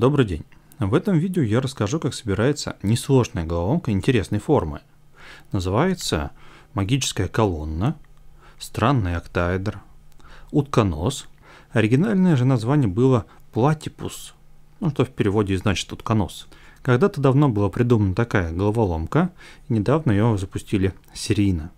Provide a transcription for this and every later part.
Добрый день! В этом видео я расскажу, как собирается несложная головоломка интересной формы. Называется «Магическая колонна», «Странный октаэдр», «Утконос». Оригинальное же название было «Платипус», ну, что в переводе значит «утконос». Когда-то давно была придумана такая головоломка, и недавно ее запустили серийно.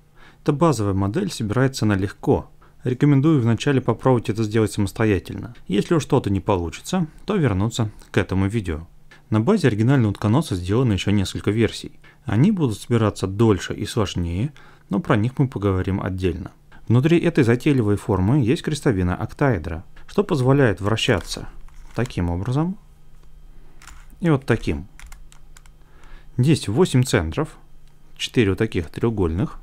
Эта базовая модель собирается она легко – рекомендую вначале попробовать это сделать самостоятельно. Если уж что-то не получится, то вернуться к этому видео. На базе оригинального утконоса сделано еще несколько версий. Они будут собираться дольше и сложнее, но про них мы поговорим отдельно. Внутри этой затейливой формы есть крестовина октаэдра, что позволяет вращаться таким образом и вот таким. Здесь 8 центров, 4 вот таких треугольных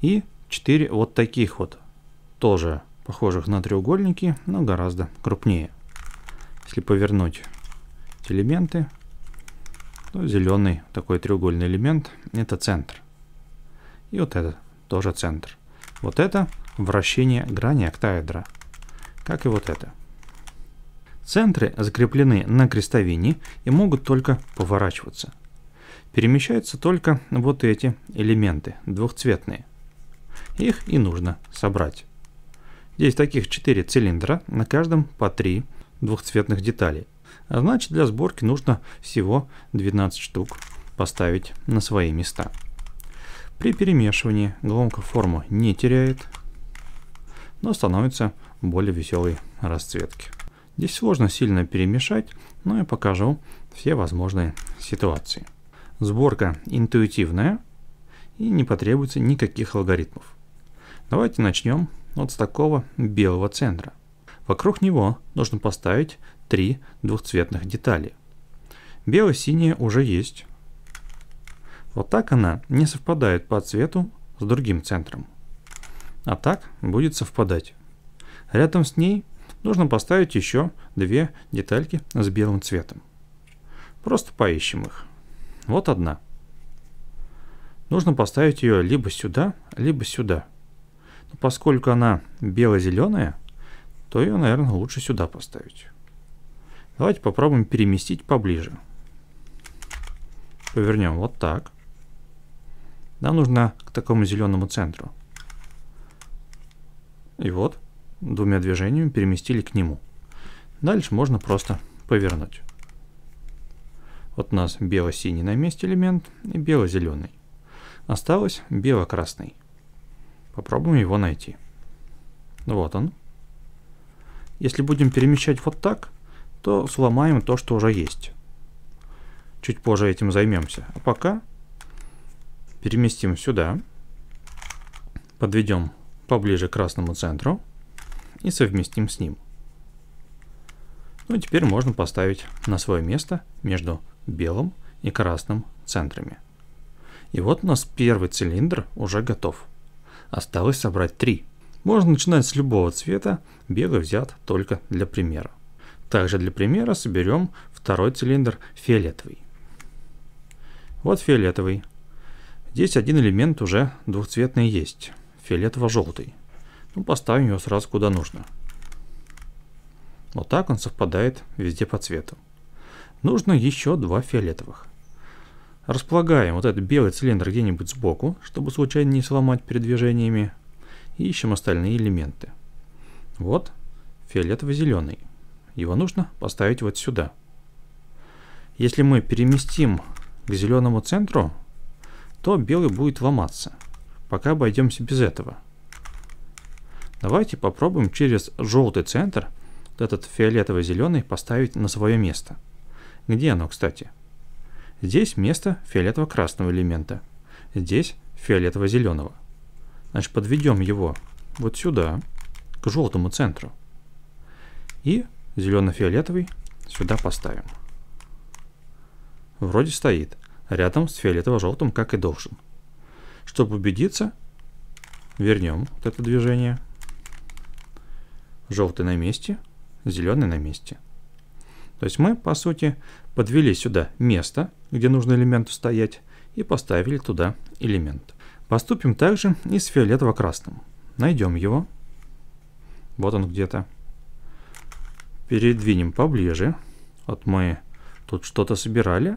и 4 вот таких вот, тоже похожих на треугольники, но гораздо крупнее. Если повернуть элементы, то зеленый такой треугольный элемент – это центр. И вот это тоже центр. Вот это вращение грани октаэдра, как и вот это. Центры закреплены на крестовине и могут только поворачиваться. Перемещаются только вот эти элементы, двухцветные. Их и нужно собрать. Здесь таких 4 цилиндра, на каждом по 3 двухцветных детали. А значит для сборки нужно всего 12 штук поставить на свои места. При перемешивании головка форму не теряет, но становится более веселой расцветки. Здесь сложно сильно перемешать, но я покажу все возможные ситуации. Сборка интуитивная и не потребуется никаких алгоритмов. Давайте начнем вот с такого белого центра. Вокруг него нужно поставить три двухцветных детали. Бело-синяя уже есть. Вот так она не совпадает по цвету с другим центром. А так будет совпадать. Рядом с ней нужно поставить еще две детальки с белым цветом. Просто поищем их. Вот одна. Нужно поставить ее либо сюда, либо сюда поскольку она бело-зеленая, то ее, наверное, лучше сюда поставить. Давайте попробуем переместить поближе. Повернем вот так. Нам нужно к такому зеленому центру. И вот, двумя движениями переместили к нему. Дальше можно просто повернуть. Вот у нас бело-синий на месте элемент и бело-зеленый. Осталось бело-красный. Попробуем его найти. Вот он. Если будем перемещать вот так, то сломаем то, что уже есть. Чуть позже этим займемся. А пока переместим сюда. Подведем поближе к красному центру и совместим с ним. Ну и теперь можно поставить на свое место между белым и красным центрами. И вот у нас первый цилиндр уже готов. Осталось собрать три. Можно начинать с любого цвета, белый взят только для примера. Также для примера соберем второй цилиндр фиолетовый. Вот фиолетовый. Здесь один элемент уже двухцветный есть, фиолетово-желтый. Ну, поставим его сразу куда нужно. Вот так он совпадает везде по цвету. Нужно еще два фиолетовых. Располагаем вот этот белый цилиндр где-нибудь сбоку, чтобы случайно не сломать передвижениями. И ищем остальные элементы. Вот фиолетово-зеленый. Его нужно поставить вот сюда. Если мы переместим к зеленому центру, то белый будет ломаться. Пока обойдемся без этого. Давайте попробуем через желтый центр вот этот фиолетово-зеленый поставить на свое место. Где оно, кстати? Здесь место фиолетово-красного элемента. Здесь фиолетово-зеленого. Значит, подведем его вот сюда, к желтому центру. И зелено-фиолетовый сюда поставим. Вроде стоит. Рядом с фиолетово-желтым, как и должен. Чтобы убедиться, вернем вот это движение. Желтый на месте, зеленый на месте. То есть мы, по сути, подвели сюда место, где нужно элементу стоять, и поставили туда элемент. Поступим также и с фиолетово-красным. Найдем его. Вот он где-то. Передвинем поближе. Вот мы тут что-то собирали.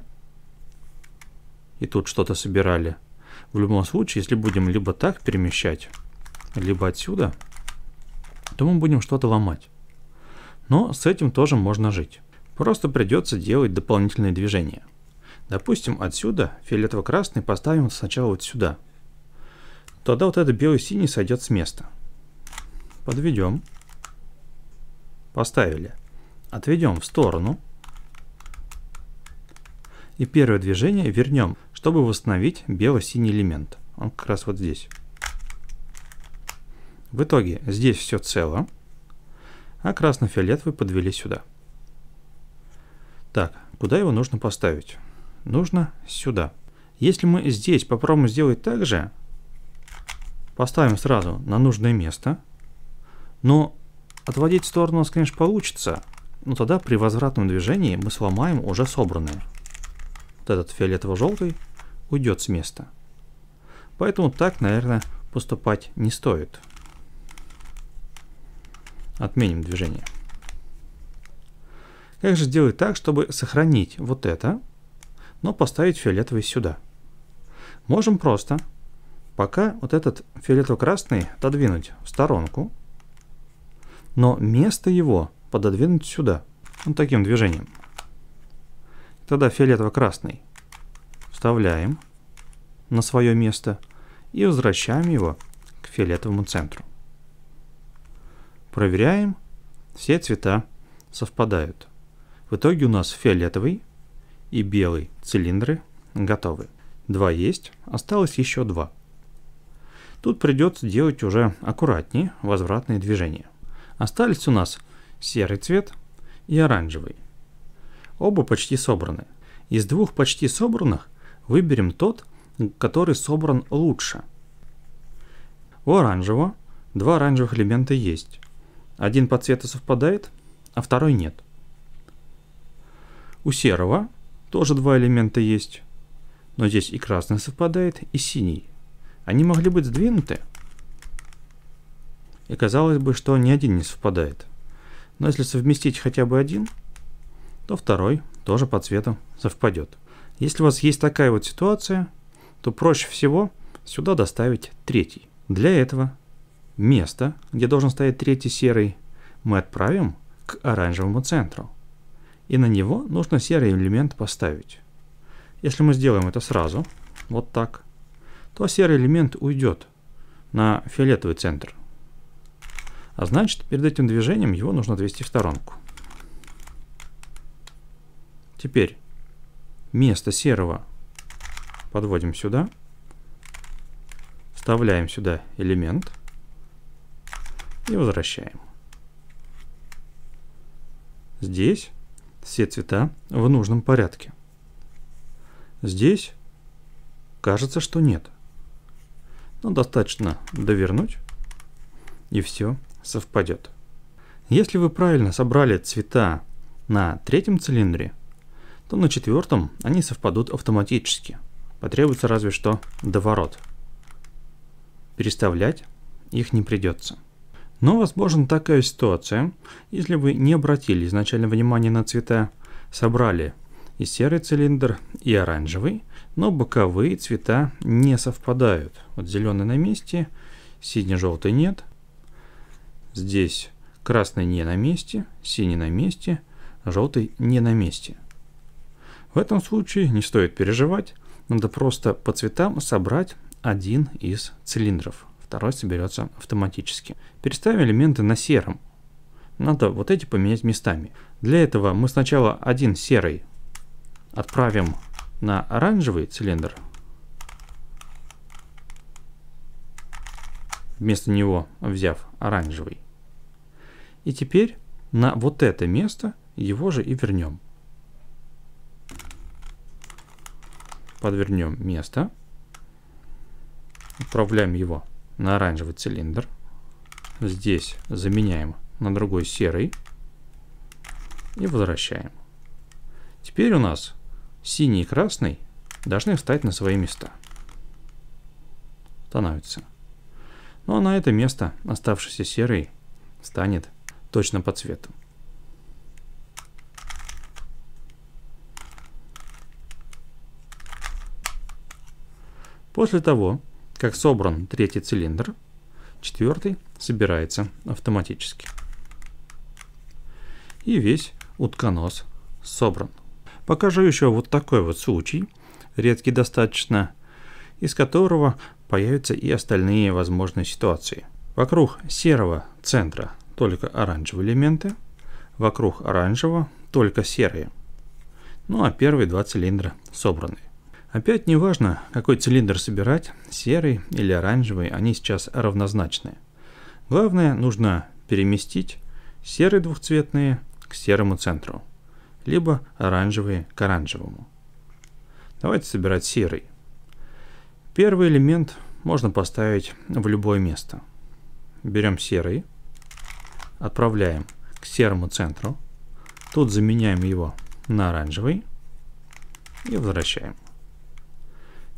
И тут что-то собирали. В любом случае, если будем либо так перемещать, либо отсюда, то мы будем что-то ломать. Но с этим тоже можно жить. Просто придется делать дополнительные движения. Допустим, отсюда фиолетово-красный поставим сначала вот сюда. Тогда вот этот белый-синий сойдет с места. Подведем. Поставили. Отведем в сторону. И первое движение вернем, чтобы восстановить бело-синий элемент. Он как раз вот здесь. В итоге здесь все цело, а красно-фиолетовый подвели сюда. Так, куда его нужно поставить? Нужно сюда. Если мы здесь попробуем сделать так же, поставим сразу на нужное место, но отводить в сторону у нас, конечно, получится, но тогда при возвратном движении мы сломаем уже собранное. Вот этот фиолетово-желтый уйдет с места. Поэтому так, наверное, поступать не стоит. Отменим движение. Как же сделать так, чтобы сохранить вот это, но поставить фиолетовый сюда? Можем просто пока вот этот фиолетово-красный отодвинуть в сторонку, но место его пододвинуть сюда, вот таким движением. Тогда фиолетово-красный вставляем на свое место и возвращаем его к фиолетовому центру. Проверяем, все цвета совпадают. В итоге у нас фиолетовый и белый цилиндры готовы. Два есть, осталось еще два. Тут придется делать уже аккуратнее возвратные движения. Остались у нас серый цвет и оранжевый. Оба почти собраны. Из двух почти собранных выберем тот, который собран лучше. У оранжевого два оранжевых элемента есть. Один по цвету совпадает, а второй нет. У серого тоже два элемента есть, но здесь и красный совпадает, и синий. Они могли быть сдвинуты, и казалось бы, что ни один не совпадает. Но если совместить хотя бы один, то второй тоже по цвету совпадет. Если у вас есть такая вот ситуация, то проще всего сюда доставить третий. Для этого место, где должен стоять третий серый, мы отправим к оранжевому центру и на него нужно серый элемент поставить. Если мы сделаем это сразу, вот так, то серый элемент уйдет на фиолетовый центр. А значит, перед этим движением его нужно отвести в сторонку. Теперь место серого подводим сюда, вставляем сюда элемент и возвращаем. Здесь все цвета в нужном порядке. Здесь кажется, что нет. Но достаточно довернуть, и все совпадет. Если вы правильно собрали цвета на третьем цилиндре, то на четвертом они совпадут автоматически. Потребуется разве что доворот. Переставлять их не придется. Но возможно такая ситуация, если вы не обратили изначально внимания на цвета, собрали и серый цилиндр, и оранжевый, но боковые цвета не совпадают. Вот зеленый на месте, синий-желтый нет. Здесь красный не на месте, синий на месте, желтый не на месте. В этом случае не стоит переживать, надо просто по цветам собрать один из цилиндров второй соберется автоматически. Переставим элементы на сером. Надо вот эти поменять местами. Для этого мы сначала один серый отправим на оранжевый цилиндр. Вместо него взяв оранжевый. И теперь на вот это место его же и вернем. Подвернем место. Отправляем его на оранжевый цилиндр. Здесь заменяем на другой серый. И возвращаем. Теперь у нас синий и красный должны встать на свои места. Становится. Ну а на это место оставшийся серый станет точно по цвету. После того, как собран третий цилиндр, четвертый собирается автоматически. И весь утконос собран. Покажу еще вот такой вот случай, редкий достаточно, из которого появятся и остальные возможные ситуации. Вокруг серого центра только оранжевые элементы, вокруг оранжевого только серые. Ну а первые два цилиндра собраны. Опять не важно, какой цилиндр собирать, серый или оранжевый, они сейчас равнозначные. Главное, нужно переместить серые двухцветные к серому центру, либо оранжевые к оранжевому. Давайте собирать серый. Первый элемент можно поставить в любое место. Берем серый, отправляем к серому центру, тут заменяем его на оранжевый и возвращаем.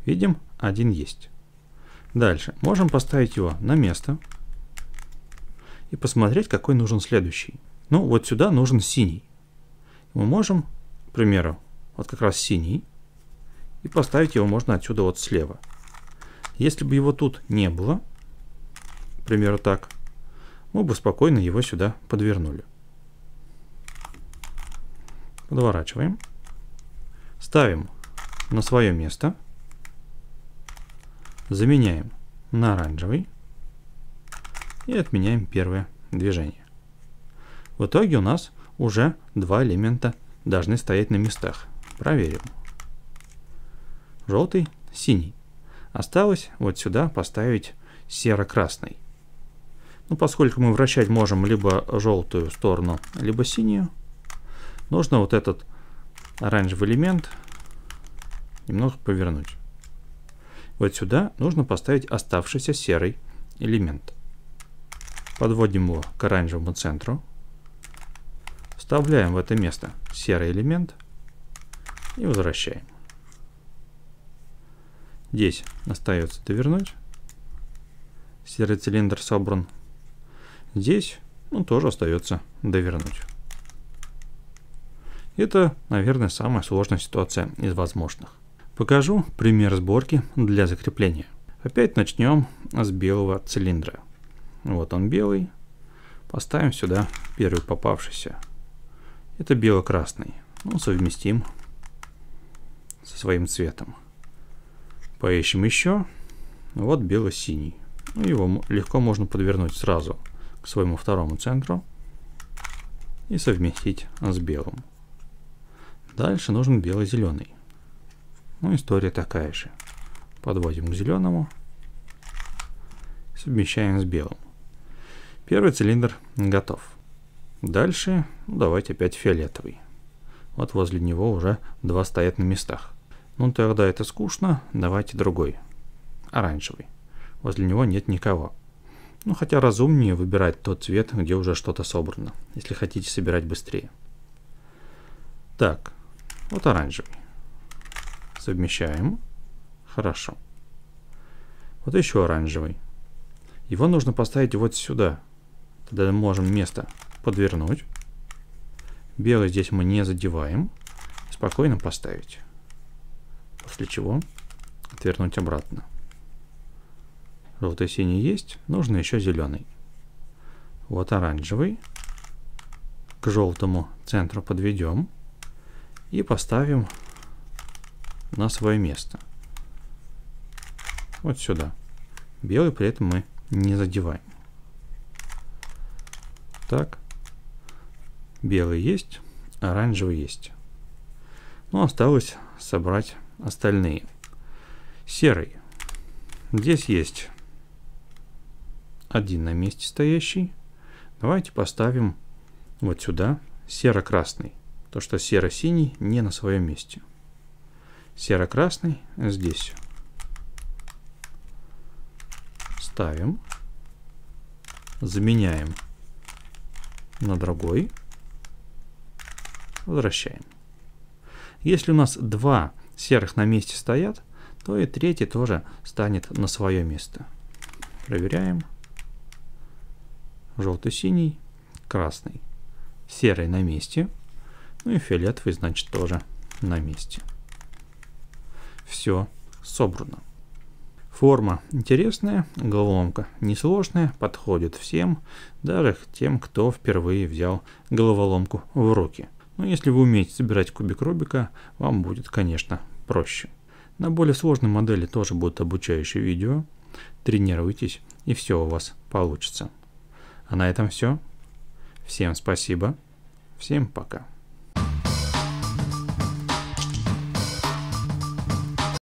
Видим, один есть. Дальше. Можем поставить его на место и посмотреть, какой нужен следующий. Ну, вот сюда нужен синий. Мы можем, к примеру, вот как раз синий, и поставить его можно отсюда вот слева. Если бы его тут не было, к примеру так, мы бы спокойно его сюда подвернули. Подворачиваем. Ставим на свое место. Заменяем на оранжевый и отменяем первое движение. В итоге у нас уже два элемента должны стоять на местах. Проверим. Желтый, синий. Осталось вот сюда поставить серо-красный. Ну, поскольку мы вращать можем либо желтую сторону, либо синюю, нужно вот этот оранжевый элемент немного повернуть. Вот сюда нужно поставить оставшийся серый элемент. Подводим его к оранжевому центру. Вставляем в это место серый элемент и возвращаем. Здесь остается довернуть. Серый цилиндр собран. Здесь ну тоже остается довернуть. Это, наверное, самая сложная ситуация из возможных. Покажу пример сборки для закрепления. Опять начнем с белого цилиндра. Вот он белый. Поставим сюда первый попавшийся. Это бело-красный. Он совместим со своим цветом. Поищем еще. Вот бело-синий. Ну, его легко можно подвернуть сразу к своему второму центру и совместить с белым. Дальше нужен бело-зеленый. Ну, история такая же. Подводим к зеленому. Совмещаем с белым. Первый цилиндр готов. Дальше ну, давайте опять фиолетовый. Вот возле него уже два стоят на местах. Ну тогда это скучно, давайте другой. Оранжевый. Возле него нет никого. Ну хотя разумнее выбирать тот цвет, где уже что-то собрано, если хотите собирать быстрее. Так, вот оранжевый. Совмещаем. Хорошо. Вот еще оранжевый. Его нужно поставить вот сюда. Тогда можем место подвернуть. Белый здесь мы не задеваем. Спокойно поставить. После чего отвернуть обратно. Желтый синий есть, нужно еще зеленый. Вот оранжевый. К желтому центру подведем. И поставим на свое место. Вот сюда. Белый при этом мы не задеваем. Так. Белый есть, оранжевый есть. Ну, осталось собрать остальные. Серый. Здесь есть один на месте стоящий. Давайте поставим вот сюда серо-красный. То, что серо-синий не на своем месте серо-красный здесь. Ставим. Заменяем на другой. Возвращаем. Если у нас два серых на месте стоят, то и третий тоже станет на свое место. Проверяем. Желтый-синий, красный, серый на месте. Ну и фиолетовый, значит, тоже на месте все собрано. Форма интересная, головоломка несложная, подходит всем, даже тем, кто впервые взял головоломку в руки. Но если вы умеете собирать кубик Рубика, вам будет, конечно, проще. На более сложной модели тоже будут обучающие видео. Тренируйтесь, и все у вас получится. А на этом все. Всем спасибо. Всем пока.